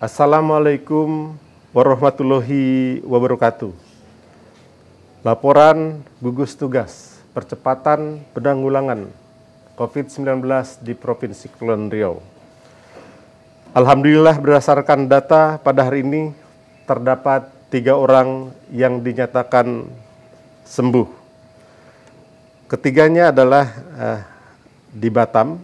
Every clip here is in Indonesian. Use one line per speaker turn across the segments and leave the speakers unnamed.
Assalamualaikum warahmatullahi wabarakatuh. Laporan gugus tugas percepatan penanggulangan COVID-19 di Provinsi Kepulauan Riau. Alhamdulillah berdasarkan data pada hari ini terdapat tiga orang yang dinyatakan sembuh. Ketiganya adalah eh, di Batam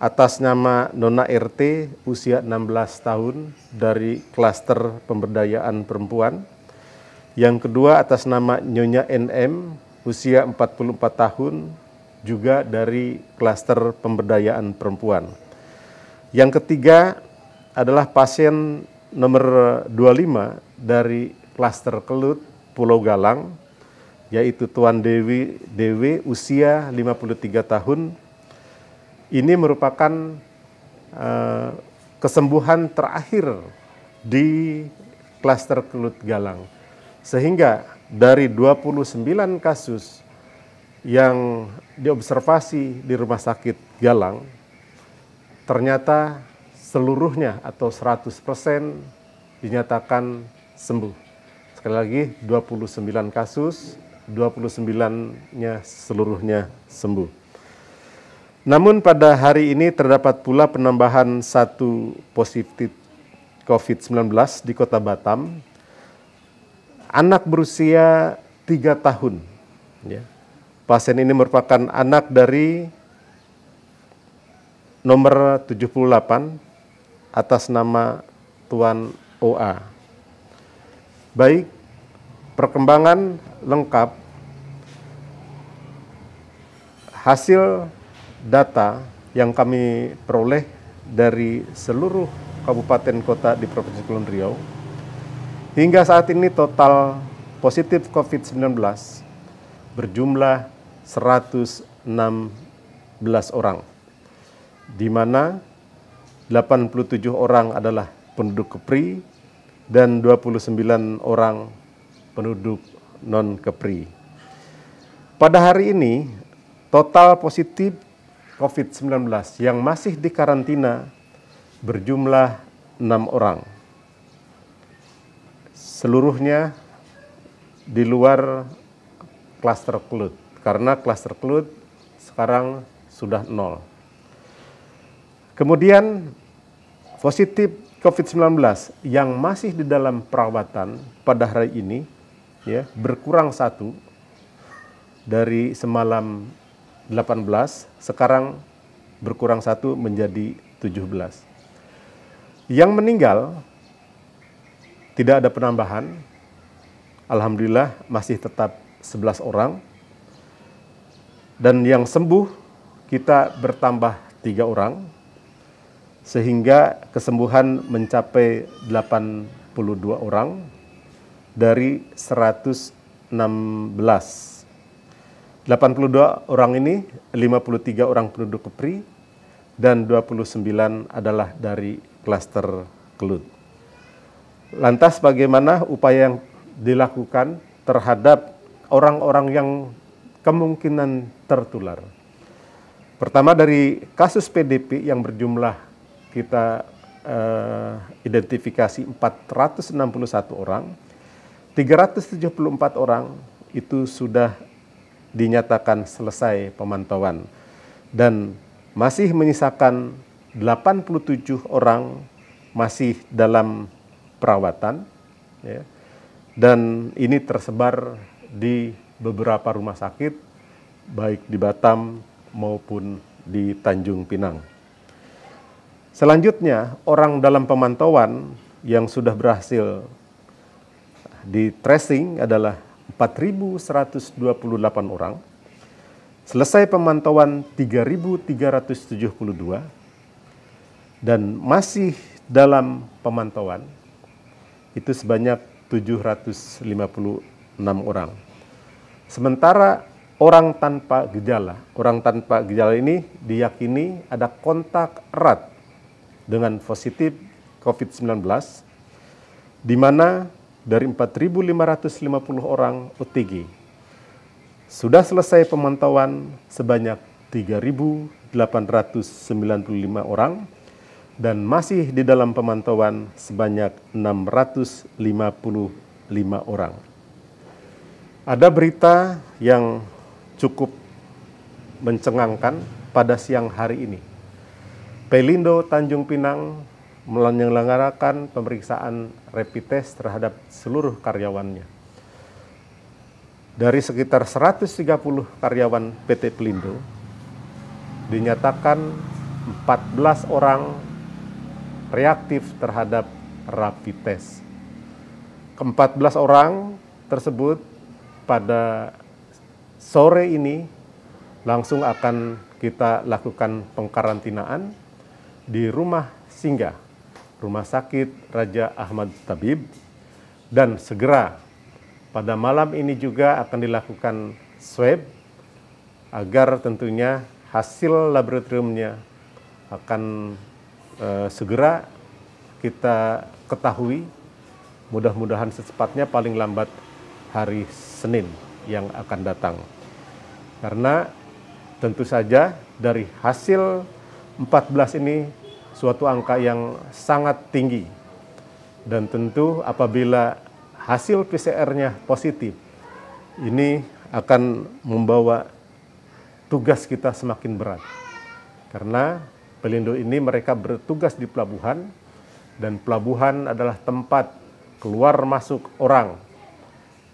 atas nama Nona RT usia 16 tahun dari klaster pemberdayaan perempuan. Yang kedua atas nama Nyonya NM usia 44 tahun juga dari klaster pemberdayaan perempuan. Yang ketiga adalah pasien nomor 25 dari klaster Kelut Pulau Galang yaitu Tuan Dewi Dewi usia 53 tahun. Ini merupakan uh, kesembuhan terakhir di klaster Kelut Galang. Sehingga dari 29 kasus yang diobservasi di rumah sakit Galang ternyata seluruhnya atau 100% dinyatakan sembuh. Sekali lagi 29 kasus, 29-nya seluruhnya sembuh. Namun pada hari ini terdapat pula penambahan satu positif COVID-19 di kota Batam. Anak berusia 3 tahun. Ya. Pasien ini merupakan anak dari nomor 78 atas nama Tuan OA. Baik, perkembangan lengkap hasil data yang kami peroleh dari seluruh kabupaten kota di Provinsi Kulon Riau. Hingga saat ini total positif COVID-19 berjumlah 116 orang, di mana 87 orang adalah penduduk Kepri dan 29 orang penduduk non Kepri. Pada hari ini total positif COVID-19 yang masih dikarantina berjumlah 6 orang. Seluruhnya di luar klaster kelut karena klaster kelut sekarang sudah nol. Kemudian positif COVID-19 yang masih di dalam perawatan pada hari ini ya berkurang satu dari semalam 18 sekarang berkurang satu menjadi 17 yang meninggal tidak ada penambahan Alhamdulillah masih tetap 11 orang dan yang sembuh kita bertambah tiga orang sehingga kesembuhan mencapai 82 orang dari 116. 82 orang ini 53 orang penduduk Kepri dan 29 adalah dari klaster Kelut. Lantas bagaimana upaya yang dilakukan terhadap orang-orang yang kemungkinan tertular? Pertama dari kasus PDP yang berjumlah kita uh, identifikasi 461 orang, 374 orang itu sudah dinyatakan selesai pemantauan dan masih menyisakan 87 orang masih dalam perawatan ya. dan ini tersebar di beberapa rumah sakit baik di Batam maupun di Tanjung Pinang. Selanjutnya, orang dalam pemantauan yang sudah berhasil di tracing adalah 4.128 orang. Selesai pemantauan 3.372 dan masih dalam pemantauan itu sebanyak 756 orang. Sementara orang tanpa gejala, orang tanpa gejala ini diyakini ada kontak erat dengan positif COVID-19, di mana dari 4.550 orang OTG sudah selesai pemantauan sebanyak 3.895 orang dan masih di dalam pemantauan sebanyak 655 orang. Ada berita yang cukup mencengangkan pada siang hari ini Pelindo Tanjung Pinang menyelenggarakan pemeriksaan rapid test terhadap seluruh karyawannya. Dari sekitar 130 karyawan PT Pelindo, dinyatakan 14 orang reaktif terhadap rapid test. Ke-14 orang tersebut pada sore ini langsung akan kita lakukan pengkarantinaan di Rumah Singgah, Rumah Sakit Raja Ahmad Tabib, dan segera pada malam ini juga akan dilakukan swab agar tentunya hasil laboratoriumnya akan e, segera kita ketahui mudah-mudahan secepatnya paling lambat hari Senin yang akan datang. Karena tentu saja dari hasil 14 ini suatu angka yang sangat tinggi. Dan tentu apabila hasil PCR-nya positif, ini akan membawa tugas kita semakin berat. Karena pelindo ini mereka bertugas di pelabuhan, dan pelabuhan adalah tempat keluar masuk orang,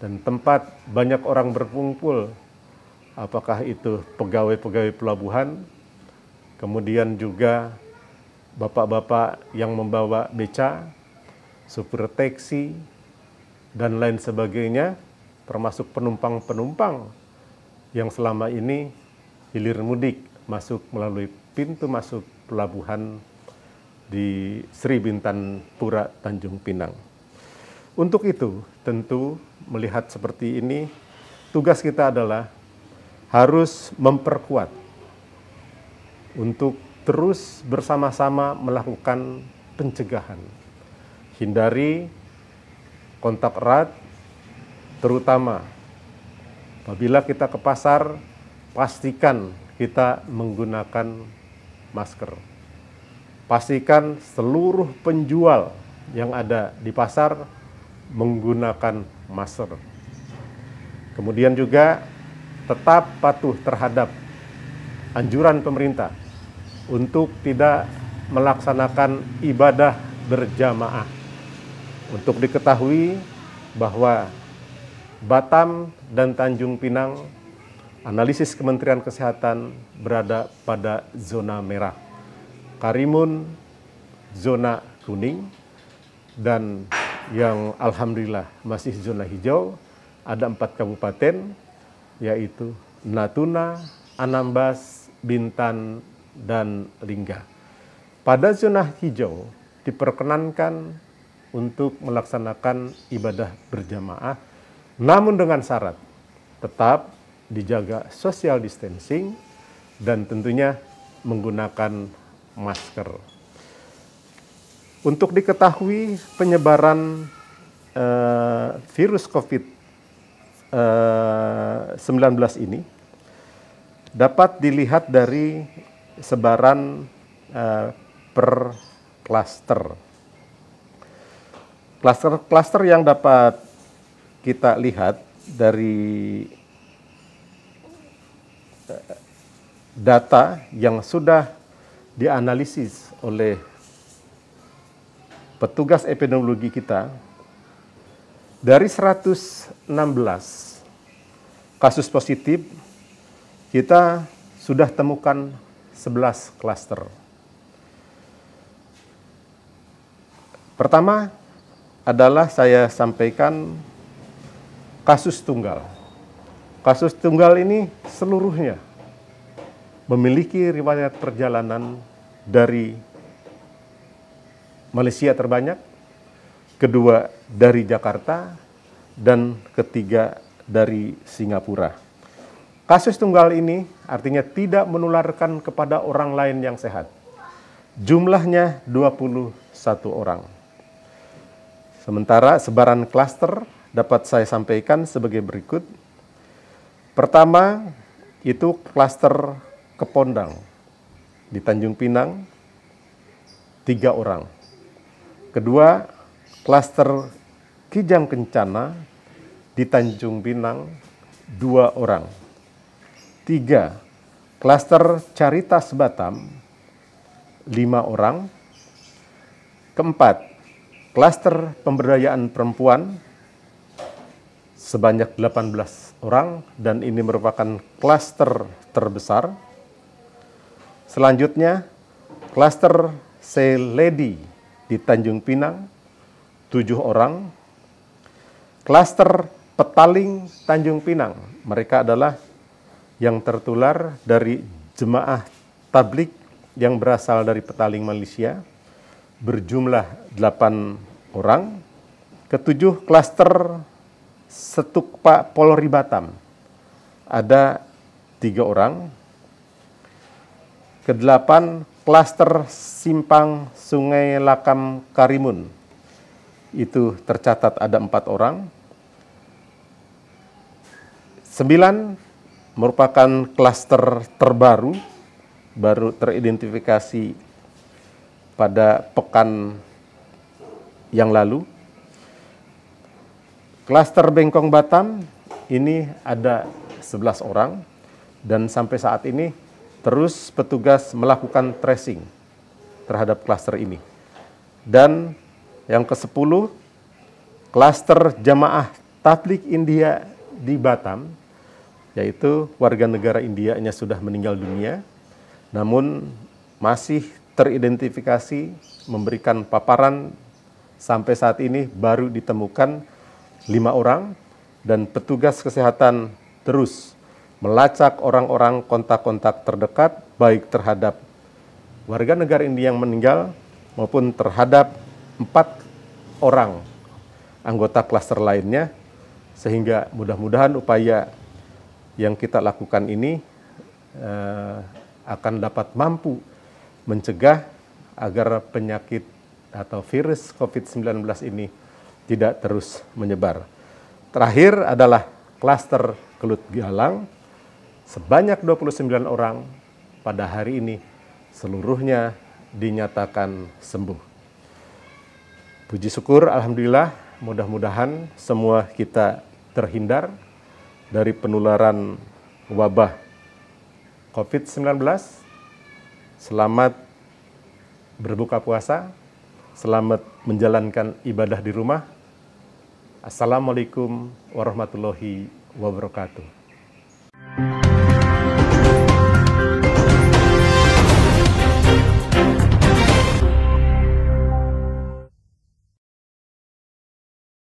dan tempat banyak orang berkumpul, apakah itu pegawai-pegawai pelabuhan, kemudian juga bapak-bapak yang membawa beca, supir teksi, dan lain sebagainya, termasuk penumpang-penumpang yang selama ini hilir mudik masuk melalui pintu masuk pelabuhan di Sri Bintan Pura Tanjung Pinang. Untuk itu, tentu melihat seperti ini, tugas kita adalah harus memperkuat untuk terus bersama-sama melakukan pencegahan. Hindari kontak erat, terutama apabila kita ke pasar, pastikan kita menggunakan masker. Pastikan seluruh penjual yang ada di pasar menggunakan masker. Kemudian juga tetap patuh terhadap anjuran pemerintah untuk tidak melaksanakan ibadah berjamaah. Untuk diketahui bahwa Batam dan Tanjung Pinang analisis Kementerian Kesehatan berada pada zona merah. Karimun zona kuning dan yang alhamdulillah masih zona hijau ada empat kabupaten yaitu Natuna, Anambas, Bintan, dan lingga. Pada zona hijau diperkenankan untuk melaksanakan ibadah berjamaah, namun dengan syarat tetap dijaga social distancing dan tentunya menggunakan masker. Untuk diketahui penyebaran eh, virus COVID-19 eh, ini dapat dilihat dari sebaran uh, per klaster. Klaster-klaster yang dapat kita lihat dari eh, data yang sudah dianalisis oleh petugas epidemiologi kita dari 116 kasus positif kita sudah temukan 11 klaster. Pertama adalah saya sampaikan kasus tunggal. Kasus tunggal ini seluruhnya memiliki riwayat perjalanan dari Malaysia terbanyak, kedua dari Jakarta, dan ketiga dari Singapura. Kasus tunggal ini artinya tidak menularkan kepada orang lain yang sehat. Jumlahnya 21 orang. Sementara sebaran klaster dapat saya sampaikan sebagai berikut. Pertama, itu klaster Kepondang di Tanjung Pinang, tiga orang. Kedua, klaster Kijang Kencana di Tanjung Pinang, dua orang Tiga, klaster Caritas Batam, lima orang. Keempat, klaster pemberdayaan perempuan, sebanyak 18 orang, dan ini merupakan klaster terbesar. Selanjutnya, klaster lady di Tanjung Pinang, tujuh orang. Klaster Petaling Tanjung Pinang, mereka adalah yang tertular dari jemaah tablik yang berasal dari Petaling Malaysia berjumlah 8 orang. Ketujuh klaster Setukpa Polri Batam ada tiga orang. Kedelapan klaster Simpang Sungai Lakam Karimun itu tercatat ada empat orang. Sembilan merupakan klaster terbaru baru teridentifikasi pada pekan yang lalu. Klaster Bengkong Batam ini ada 11 orang dan sampai saat ini terus petugas melakukan tracing terhadap klaster ini. Dan yang ke-10 klaster jamaah Tablik India di Batam yaitu warga negara India-nya sudah meninggal dunia, namun masih teridentifikasi memberikan paparan sampai saat ini baru ditemukan lima orang dan petugas kesehatan terus melacak orang-orang kontak-kontak terdekat baik terhadap warga negara India yang meninggal maupun terhadap empat orang anggota klaster lainnya sehingga mudah-mudahan upaya yang kita lakukan ini eh, akan dapat mampu mencegah agar penyakit atau virus COVID-19 ini tidak terus menyebar. Terakhir adalah klaster kelut galang sebanyak 29 orang pada hari ini seluruhnya dinyatakan sembuh. Puji syukur alhamdulillah mudah-mudahan semua kita terhindar dari penularan wabah COVID-19. Selamat berbuka puasa, selamat menjalankan ibadah di rumah. Assalamualaikum warahmatullahi wabarakatuh.